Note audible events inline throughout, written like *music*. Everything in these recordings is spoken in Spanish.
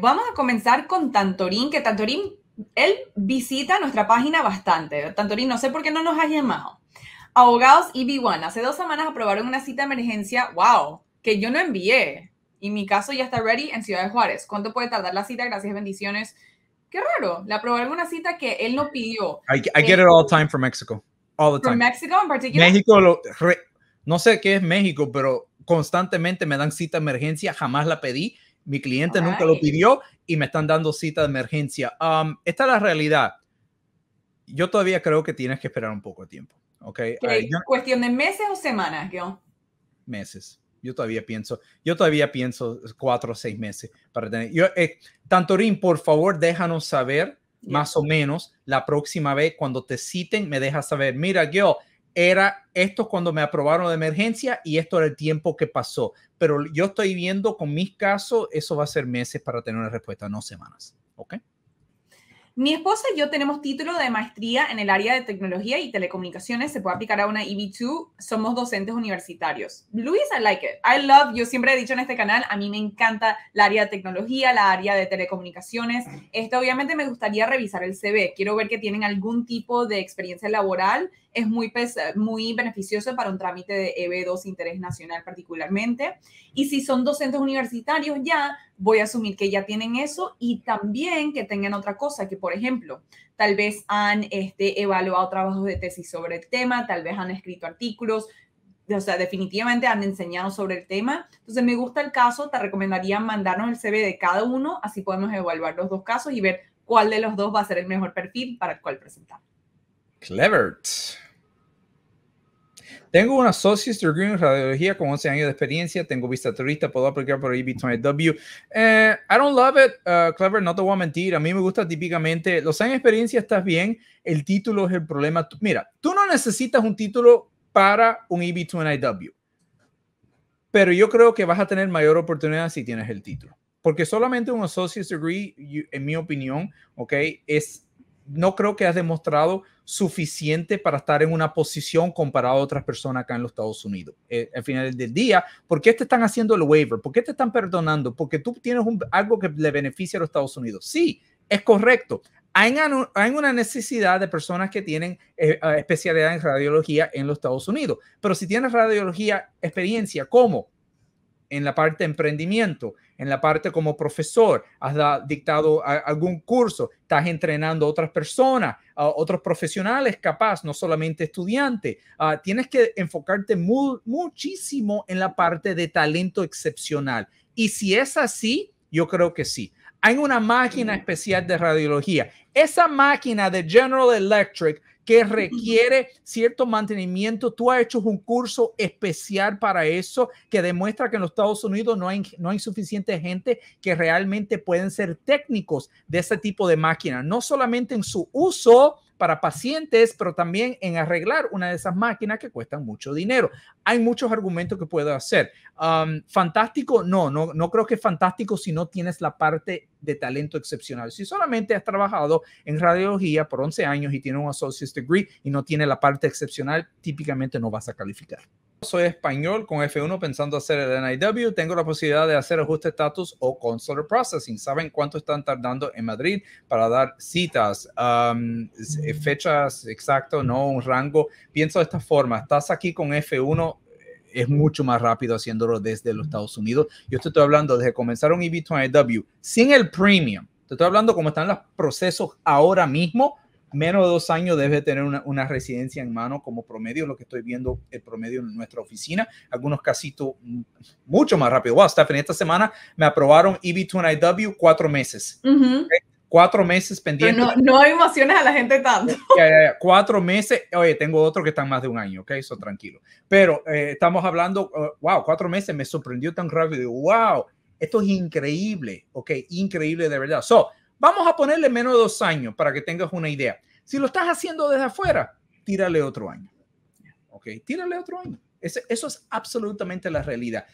vamos a comenzar con Tantorín, que Tantorín, él visita nuestra página bastante. Tantorín, no sé por qué no nos has llamado. Abogados y 1 hace dos semanas aprobaron una cita de emergencia, wow, que yo no envié. Y mi caso ya está ready en Ciudad de Juárez. ¿Cuánto puede tardar la cita? Gracias, bendiciones. Qué raro, le aprobaron una cita que él no pidió. I, get it all the time from Mexico. All the time. From Mexico en particular. México, no sé qué es México, pero constantemente me dan cita de emergencia, jamás la pedí mi cliente nunca lo pidió y me están dando cita de emergencia. Um, esta es la realidad. Yo todavía creo que tienes que esperar un poco de tiempo. ¿ok? Ah, ¿Cuestión de meses o semanas, yo Meses. Yo todavía pienso, yo todavía pienso cuatro o seis meses para tener. Yo, eh, Tantorín, por favor, déjanos saber más o menos la próxima vez cuando te citen, me dejas saber. Mira, yo era esto cuando me aprobaron de emergencia y esto era el tiempo que pasó. Pero yo estoy viendo con mis casos, eso va a ser meses para tener una respuesta, no semanas. ¿Ok? Mi esposa y yo tenemos título de maestría en el área de tecnología y telecomunicaciones. Se puede aplicar a una EB2. Somos docentes universitarios. Luis, I like it. I love, yo siempre he dicho en este canal, a mí me encanta el área de tecnología, la área de telecomunicaciones. Esto obviamente me gustaría revisar el CV. Quiero ver que tienen algún tipo de experiencia laboral es muy, muy beneficioso para un trámite de EB2 interés nacional particularmente. Y si son docentes universitarios ya, voy a asumir que ya tienen eso y también que tengan otra cosa, que por ejemplo, tal vez han este, evaluado trabajos de tesis sobre el tema, tal vez han escrito artículos, o sea, definitivamente han enseñado sobre el tema. Entonces, me gusta el caso, te recomendaría mandarnos el CV de cada uno, así podemos evaluar los dos casos y ver cuál de los dos va a ser el mejor perfil para el cual presentar. Clever, Tengo un associate's degree en radiología con 11 años de experiencia. Tengo vista turista. Puedo aplicar por EB20W. Eh, I don't love it, uh, Clever. No te voy a mentir. A mí me gusta típicamente. Los años de experiencia estás bien. El título es el problema. Mira, tú no necesitas un título para un EB20W. Pero yo creo que vas a tener mayor oportunidad si tienes el título. Porque solamente un associate's degree, en mi opinión, ok, es. No creo que has demostrado suficiente para estar en una posición comparado a otras personas acá en los Estados Unidos. Eh, al final del día, ¿por qué te están haciendo el waiver? ¿Por qué te están perdonando? Porque tú tienes algo que le beneficia a los Estados Unidos. Sí, es correcto. Hay, hay una necesidad de personas que tienen eh, eh, especialidad en radiología en los Estados Unidos, pero si tienes radiología, experiencia, ¿cómo? En la parte de emprendimiento, en la parte como profesor, has dictado algún curso, estás entrenando a otras personas, a otros profesionales capaz, no solamente estudiantes. Ah, tienes que enfocarte muchísimo en la parte de talento excepcional. Y si es así, yo creo que sí. Hay una máquina especial de radiología. Esa máquina de General Electric que requiere cierto mantenimiento. Tú has hecho un curso especial para eso que demuestra que en los Estados Unidos no hay, no hay suficiente gente que realmente pueden ser técnicos de ese tipo de máquina, no solamente en su uso, para pacientes, pero también en arreglar una de esas máquinas que cuestan mucho dinero. Hay muchos argumentos que puedo hacer. fantástico, no, no, creo que es fantástico si no tienes la parte de talento excepcional. Si solamente has trabajado en radiología por 11 años y tienes un associate's degree y no tiene la parte excepcional, típicamente no vas a calificar soy español con F1 pensando hacer el NIW, tengo la posibilidad de hacer ajuste estatus o consular processing. ¿Saben cuánto están tardando en Madrid para dar citas, eh, fechas exactas, no un rango? Pienso de esta forma, estás aquí con F1 es mucho más rápido haciéndolo desde los Estados Unidos. Yo te estoy hablando desde comenzar un EB2IW sin el premium. Te estoy hablando cómo están los procesos ahora mismo menos de dos años debe tener una, residencia en mano como promedio, lo que estoy viendo el promedio en nuestra oficina. Algunos casitos mm, mucho más rápido. Wow, Stephanie, esta semana me aprobaron EB2NIW cuatro meses. Cuatro meses pendientes. No, no, emociones a la gente tanto. Cuatro meses. Oye, tengo otro que están más de un año, ok, eso tranquilo. Pero eh, estamos hablando, eh, wow, cuatro meses me sorprendió tan rápido. Wow, esto es increíble, ok, increíble de verdad. So, Vamos a ponerle menos de dos años para que tengas una idea. Si lo estás haciendo desde afuera, tírale otro año. ¿Ok? Tírale otro año. Eso, es absolutamente la realidad.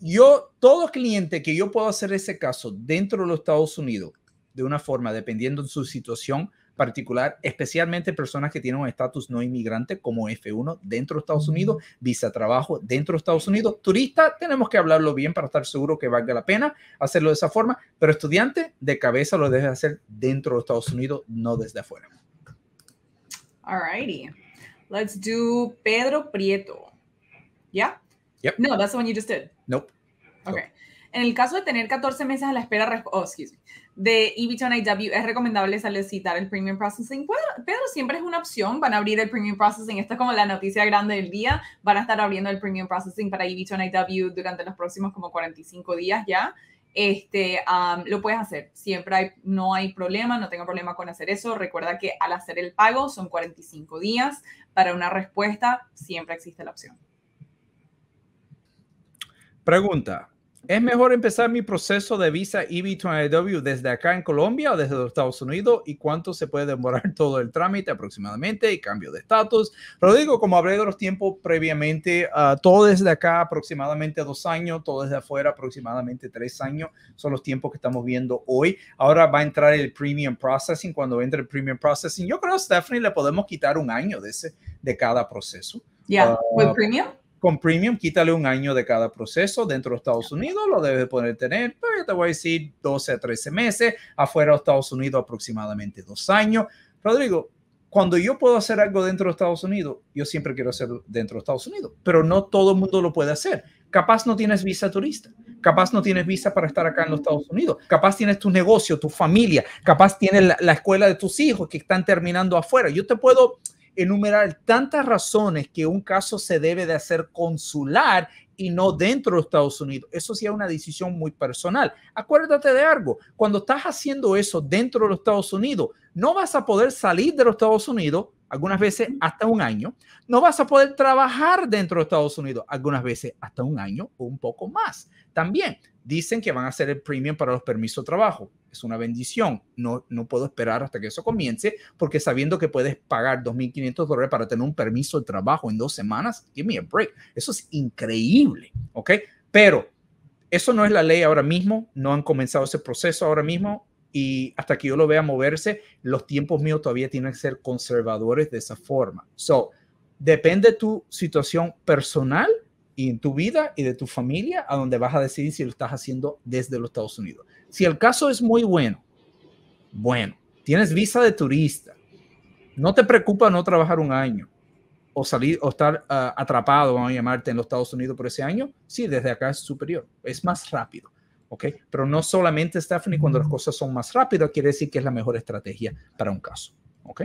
Yo, todo cliente que yo puedo hacer ese caso dentro de los Estados Unidos, de una forma, dependiendo de su situación, particular, especialmente personas que tienen un estatus no inmigrante como F1 dentro de Estados Unidos, visa trabajo dentro de Estados Unidos, turista, tenemos que hablarlo bien para estar seguro que valga la pena hacerlo de esa forma, pero estudiante de cabeza lo debe hacer dentro de Estados Unidos, no desde afuera. Alrighty, let's do Pedro Prieto. Yeah? Yep. No, that's the one you just did. Nope. Okay. En el caso de tener 14 meses a la espera oh, de IW, es recomendable solicitar el Premium Processing, pero siempre es una opción. Van a abrir el Premium Processing. Esta es como la noticia grande del día. Van a estar abriendo el Premium Processing para EBIT IW durante los próximos como 45 días ya este, lo puedes hacer. Siempre hay, no hay problema, no tengo problema con hacer eso. Recuerda que al hacer el pago son 45 días. Para una respuesta siempre existe la opción. Pregunta, ¿Es mejor empezar mi proceso de visa EB-2W desde acá en Colombia o desde los Estados Unidos? ¿Y cuánto se puede demorar *laughs* todo el trámite aproximadamente y cambio de estatus? digo como hablé de los tiempos previamente, ah, todo desde acá aproximadamente dos años, todo desde afuera aproximadamente tres años, son los tiempos que estamos viendo hoy. Ahora va a entrar el Premium Processing. Cuando entre el Premium Processing, yo creo, Stephanie, le podemos quitar un año de, ese, de cada proceso. Ya, yeah. Premium? con premium, quítale un año de cada proceso dentro de Estados Unidos, lo debes poder tener, pero yo te voy a decir 12 a 13 meses, afuera de Estados Unidos aproximadamente dos años. Rodrigo, cuando yo puedo hacer algo dentro de Estados Unidos, yo siempre quiero hacerlo dentro de Estados Unidos, pero no todo el mundo lo puede hacer. Capaz no tienes visa turista, capaz no tienes visa para estar acá en los Estados Unidos, capaz tienes tu negocio, tu familia, capaz tienes la escuela de tus hijos que están terminando afuera. Yo te puedo, enumerar tantas razones que un caso se debe de hacer consular y no dentro de Estados Unidos. Eso sí es una decisión muy personal. Acuérdate de algo, cuando estás haciendo eso dentro de los Estados Unidos, no vas a poder salir de los Estados Unidos algunas veces hasta un año. No vas a poder trabajar dentro de Estados Unidos, algunas veces hasta un año o un poco más. También dicen que van a hacer el premium para los permisos de trabajo. Es una bendición. No, no puedo esperar hasta que eso comience, porque sabiendo que puedes pagar 2.500 dólares para tener un permiso de trabajo en dos semanas, give me a break. Eso es increíble, ¿ok? Pero eso no es la ley ahora mismo. No han comenzado ese proceso ahora mismo y hasta que yo lo vea moverse, los tiempos míos todavía tienen que ser conservadores de esa forma. So, depende tu situación personal y en tu vida y de tu familia a donde vas a decidir si lo estás haciendo desde los Estados Unidos. Si el caso es muy bueno, bueno, tienes visa de turista, no te preocupa no trabajar un año o salir o estar ah, atrapado, vamos a llamarte, en los Estados Unidos por ese año, sí, desde acá es superior, es más rápido. ¿ok? Pero no solamente, Stephanie, cuando las cosas son más rápidas, quiere decir que es la mejor estrategia para un caso, ¿ok?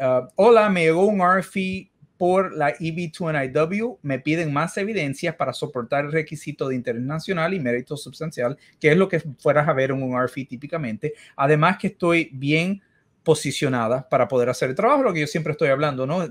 Uh, hola, me llegó un RFI por la EB2NIW. Me piden más evidencias para soportar el requisito de interés nacional y mérito sustancial, que es lo que fueras a ver en un RFI típicamente. Además que estoy bien posicionada para poder hacer el trabajo, lo que yo siempre estoy hablando, ¿no?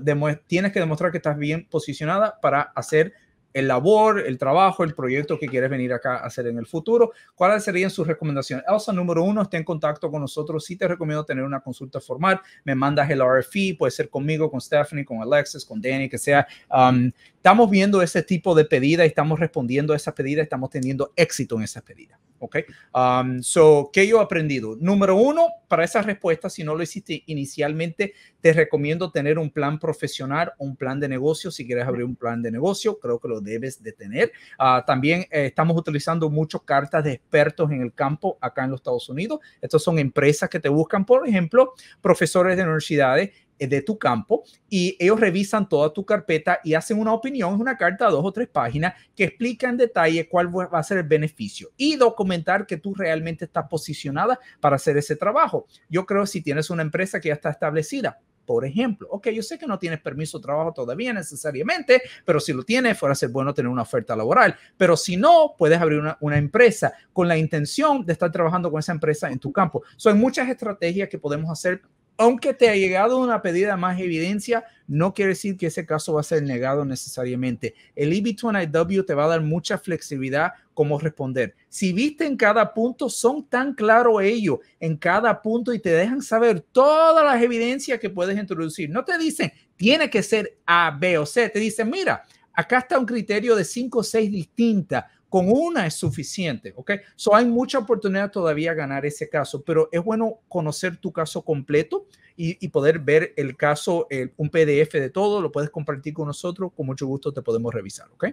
tienes que demostrar que estás bien posicionada para hacer el labor, el trabajo, el proyecto que quieres venir acá a hacer en el futuro. ¿Cuáles serían sus recomendaciones? Elsa, número uno, esté en contacto con nosotros. Sí te recomiendo tener una consulta formal. Me mandas el RFI, puede ser conmigo, con Stephanie, con Alexis, con Danny, que sea. Um, estamos viendo ese tipo de pedida, estamos respondiendo a esas pedidas, estamos teniendo éxito en esas pedidas. ¿Ok? Um, so, ¿qué yo he aprendido? Número uno, para esas respuestas, si no lo hiciste inicialmente, te recomiendo tener un plan profesional, un plan de negocio. Si quieres abrir un plan de negocio, creo que lo debes de tener. Ah, también eh, estamos utilizando muchas cartas de expertos en el campo acá en los Estados Unidos. Estas son empresas que te buscan, por ejemplo, profesores de universidades eh, de tu campo y ellos revisan toda tu carpeta y hacen una opinión, una carta de dos o tres páginas que explica en detalle cuál va a ser el beneficio y documentar que tú realmente estás posicionada para hacer ese trabajo. Yo creo si tienes una empresa que ya está establecida, por ejemplo. Ok, yo sé que no tienes permiso de trabajo todavía necesariamente, pero si lo tienes, fuera ser bueno tener una oferta laboral. Pero si no, puedes abrir una, una empresa con la intención de estar trabajando con esa empresa en tu campo. Son muchas estrategias que podemos hacer aunque te ha llegado una pedida más evidencia, no quiere decir que ese caso va a ser negado necesariamente. El eb 20 w te va a dar mucha flexibilidad como responder. Si viste en cada punto, son tan claros ellos en cada punto y te dejan saber todas las evidencias que puedes introducir. No te dicen, tiene que ser A, B o C. Te dicen, mira, acá está un criterio de cinco o seis distintas con una es suficiente, ¿ok? So hay mucha oportunidad todavía ganar ese caso, pero es bueno conocer tu caso completo y, poder ver el caso, el, un PDF de todo, lo puedes compartir con nosotros, con mucho gusto te podemos revisar, ¿ok?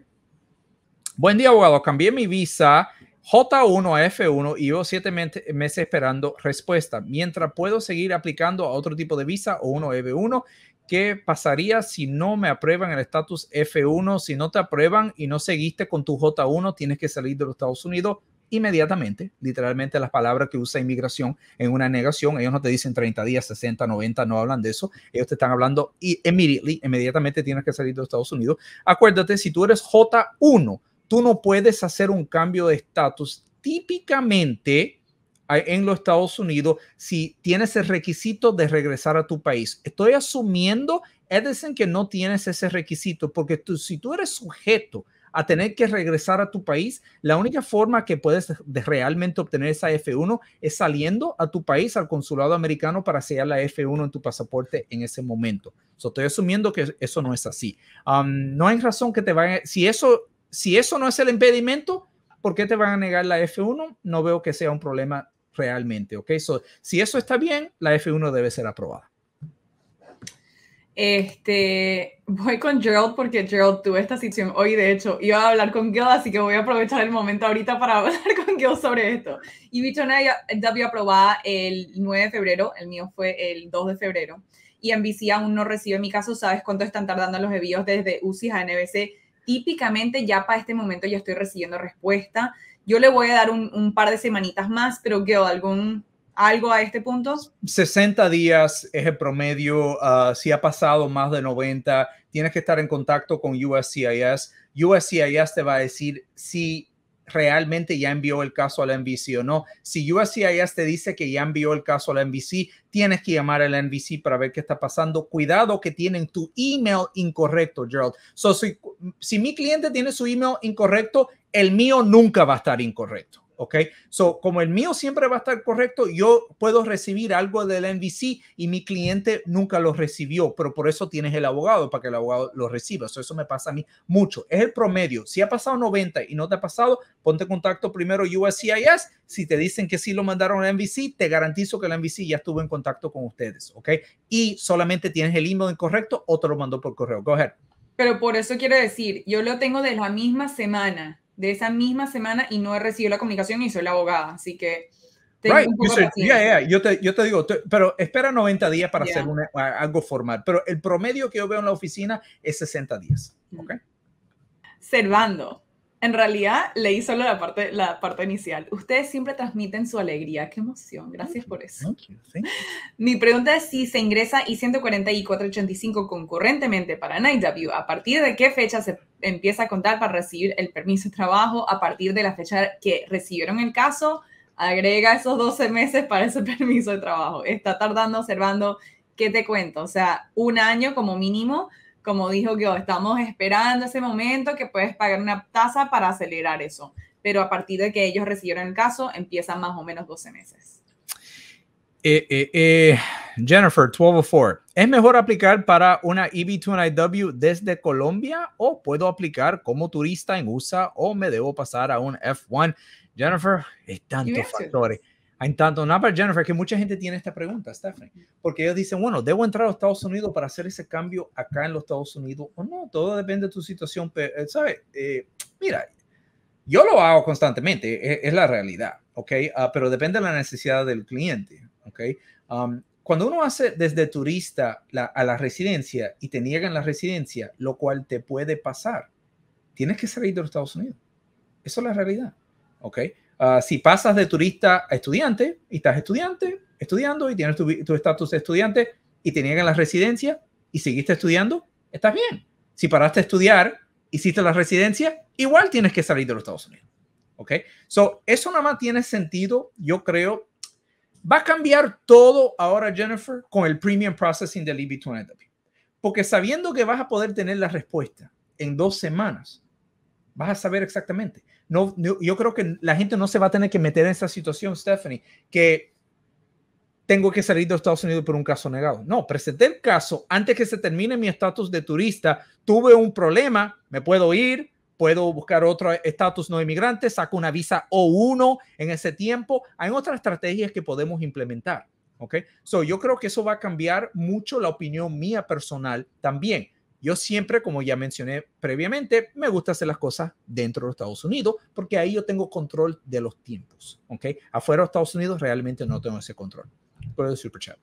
Buen día, abogado, cambié mi visa J1 a F1 y llevo siete meses esperando respuesta, mientras puedo seguir aplicando a otro tipo de visa o 1 F1 ¿Qué pasaría si no me aprueban el estatus F1? Si no te aprueban y no seguiste con tu J1, tienes que salir de los Estados Unidos inmediatamente, literalmente las palabras que usa inmigración en una negación, ellos no te dicen 30 días, 60, 90, no hablan de eso, ellos te están hablando y immediately, inmediatamente tienes que salir de los Estados Unidos. Acuérdate, si tú eres J1, tú no puedes hacer un cambio de estatus típicamente en los Estados Unidos si tienes el requisito de regresar a tu país. Estoy asumiendo, Edison, que no tienes ese requisito, porque si tú eres sujeto a tener que regresar a tu país, la única forma que puedes realmente obtener esa F1 es saliendo a tu país, al consulado americano, para sellar la F1 en tu pasaporte en ese momento. estoy asumiendo que eso no es así. Um, no hay razón que te vayan, si eso, si eso no es el impedimento, ¿por qué te van a negar la F1? No veo que sea un problema realmente. ¿Ok? si eso está bien, la F1 debe ser aprobada. Este, voy con Gerald porque Gerald tuvo esta sección hoy, de hecho, iba a hablar con Gil, así que voy a aprovechar el momento ahorita para *laughs* hablar con Gil sobre esto. Y Bichona W aprobada el 9 de febrero, el mío fue el 2 de febrero, y NBC aún no recibe en mi caso, ¿sabes cuánto están tardando los envíos desde UCI a NBC? Típicamente ya para este momento ya estoy recibiendo respuesta. Yo le voy a dar un, par de semanitas más, pero ¿qué algún algo a este punto? 60 días es el promedio. Ah, si ha pasado más de 90, tienes que estar en contacto con USCIS. USCIS te va a decir si realmente ya envió el caso a la NBC o no. Si USCIS te dice que ya envió el caso a la NBC, tienes que llamar a la NBC para ver qué está pasando. Cuidado que tienen tu email incorrecto, Gerald. So, si mi cliente tiene su email incorrecto, el mío nunca va a estar incorrecto. ¿ok? So, como el mío siempre va a estar correcto, yo puedo recibir algo del MVC y mi cliente nunca lo recibió, pero por eso tienes el abogado, para que el abogado lo reciba. eso me pasa a mí mucho. Es el promedio. Si ha pasado 90 y no te ha pasado, ponte en contacto primero USCIS. Si te dicen que sí lo mandaron al MVC, te garantizo que la MVC ya estuvo en contacto con ustedes, ¿ok? Y solamente tienes el email incorrecto o te lo mandó por correo. Go Pero por eso quiero decir, yo lo tengo de la misma semana de esa misma semana y no he recibido la comunicación y soy la abogada. Así que... Right. Yo, te, yo te digo, pero espera 90 días para hacer algo formal. Pero el promedio que yo veo en la oficina es 60 días. ¿ok? Servando. En realidad leí solo la parte, la parte inicial. Ustedes siempre transmiten su alegría. Qué emoción. Gracias por eso. Mi pregunta es si se ingresa I-140 y concurrentemente para NightW. ¿A partir de qué fecha se empieza a contar para recibir el permiso de trabajo? ¿A partir de la fecha que recibieron el caso? Agrega esos 12 meses para ese *laughs* permiso de trabajo. Está tardando observando. ¿Qué te cuento? O sea, un año como mínimo como dijo que estamos esperando ese momento que puedes pagar una tasa para acelerar eso. Pero a partir de que ellos recibieron el caso, empiezan más o menos 12 meses. Eh, eh, eh. Jennifer, 1204. ¿Es mejor aplicar para una eb 2 niw desde Colombia o puedo aplicar como turista en USA o me debo pasar a un F1? Jennifer, hay tantos factores. En tanto, no para Jennifer, que mucha gente tiene esta pregunta, Stephanie, porque ellos dicen, bueno, ¿debo entrar a Estados Unidos para hacer ese cambio acá en los Estados Unidos o no? Todo depende de tu situación, eh, ¿sabes? Eh, mira, yo lo hago constantemente, e, es, la realidad, ¿ok? Ah, pero depende de la necesidad del cliente, ¿ok? Um, cuando uno hace desde turista a la residencia y te niegan la residencia, lo cual te puede pasar, tienes que salir de los Estados Unidos. Eso es la realidad, ¿ok? Ah, si pasas de turista a estudiante y estás estudiante, estudiando y tienes tu estatus de estudiante y te niegan la residencia y seguiste estudiando, estás bien. Si paraste a estudiar, hiciste la residencia, igual tienes que salir de los Estados Unidos. ¿Ok? So, eso nada más tiene sentido, yo creo. Va a cambiar todo ahora, Jennifer, con el premium processing del EB2 Porque sabiendo que vas a poder tener la respuesta en dos semanas, vas a saber exactamente no, yo creo que la gente no se va a tener que meter en esa situación, Stephanie, que tengo que salir de Estados Unidos por un caso negado. No, presenté el caso antes que se termine mi estatus de turista, tuve un problema, me puedo ir, puedo buscar otro estatus no inmigrante, saco una visa o uno en ese tiempo. Hay otras estrategias que podemos implementar. ¿Ok? So, yo creo que eso va a cambiar mucho la opinión mía personal también. Yo siempre, como ya mencioné previamente, me gusta hacer las cosas dentro de los Estados Unidos porque ahí yo tengo control de los tiempos. ¿ok? Afuera de Estados Unidos realmente no tengo ese control. Por el Super Chat.